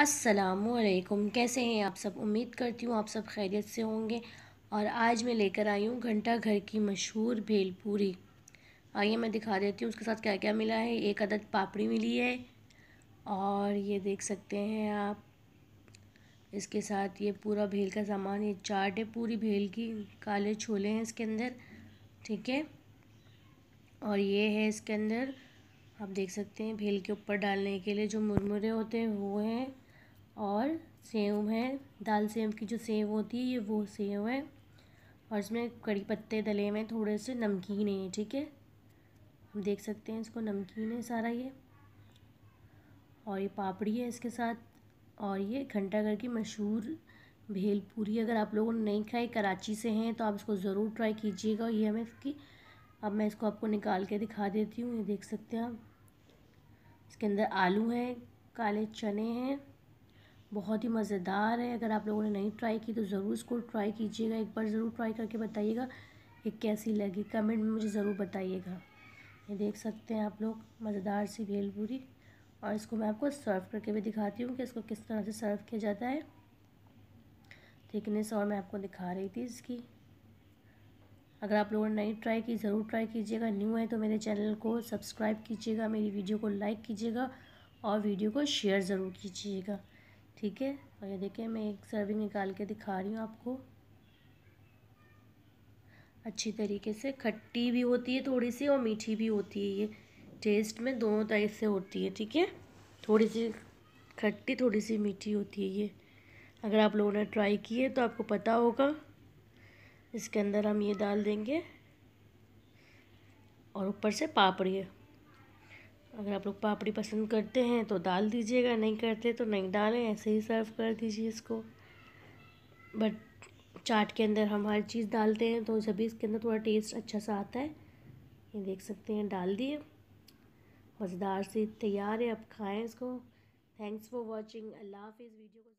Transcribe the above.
असलकुम कैसे हैं आप सब उम्मीद करती हूँ आप सब खैरियत से होंगे और आज मैं लेकर आई हूँ घंटा घर की मशहूर भेलपूरी आइए मैं दिखा देती हूँ उसके साथ क्या क्या मिला है एक अदद पापड़ी मिली है और ये देख सकते हैं आप इसके साथ ये पूरा भेल का सामान ये चाट है पूरी भेल की काले छोले हैं इसके अंदर ठीक है और ये है इसके अंदर आप देख सकते हैं भेल के ऊपर डालने के लिए जो मुरमुरे होते हैं वो हैं और सेव है दाल सेव की जो सेव होती है ये वो सेव है और इसमें कड़ी पत्ते डले हुए हैं थोड़े से नमकीन है ठीक है हम देख सकते हैं इसको नमकीन है सारा ये और ये पापड़ी है इसके साथ और ये घंटाघर की मशहूर भेल पूरी अगर आप लोगों ने नहीं खाई कराची से हैं तो आप इसको ज़रूर ट्राई कीजिएगा ये हमें इसकी अब मैं इसको आपको निकाल के दिखा देती हूँ ये देख सकते हैं आप इसके अंदर आलू हैं काले चने हैं बहुत ही मज़ेदार है अगर आप लोगों ने नहीं ट्राई की तो ज़रूर इसको ट्राई कीजिएगा एक बार ज़रूर ट्राई करके बताइएगा ये कैसी लगी कमेंट में मुझे ज़रूर बताइएगा ये देख सकते हैं आप लोग मज़ेदार सी भेलपूरी और इसको मैं आपको सर्व करके भी दिखाती हूँ कि इसको किस तरह से सर्व किया जाता है थिकनेस और मैं आपको दिखा रही थी इसकी अगर आप लोगों ने नहीं ट्राई की ज़रूर ट्राई कीजिएगा न्यू है तो मेरे चैनल को सब्सक्राइब कीजिएगा मेरी वीडियो को लाइक कीजिएगा और वीडियो को शेयर ज़रूर कीजिएगा ठीक है और ये देखिए मैं एक सर्विंग निकाल के दिखा रही हूँ आपको अच्छी तरीके से खट्टी भी होती है थोड़ी सी और मीठी भी होती है ये टेस्ट में दोनों टाइप से होती है ठीक है थोड़ी सी खट्टी थोड़ी सी मीठी होती है ये अगर आप लोगों ने ट्राई की है तो आपको पता होगा इसके अंदर हम ये डाल देंगे और ऊपर से पापड़ी है अगर आप लोग पापड़ी पसंद करते हैं तो डाल दीजिएगा नहीं करते तो नहीं डालें ऐसे ही सर्व कर दीजिए इसको बट चाट के अंदर हम हर चीज़ डालते हैं तो सभी इसके अंदर थोड़ा टेस्ट अच्छा सा आता है ये देख सकते हैं डाल दिए मज़ेदार से तैयार है आप खाएँ इसको थैंक्स फॉर वॉचिंग अल्लाह हाफिज़ वीडियो को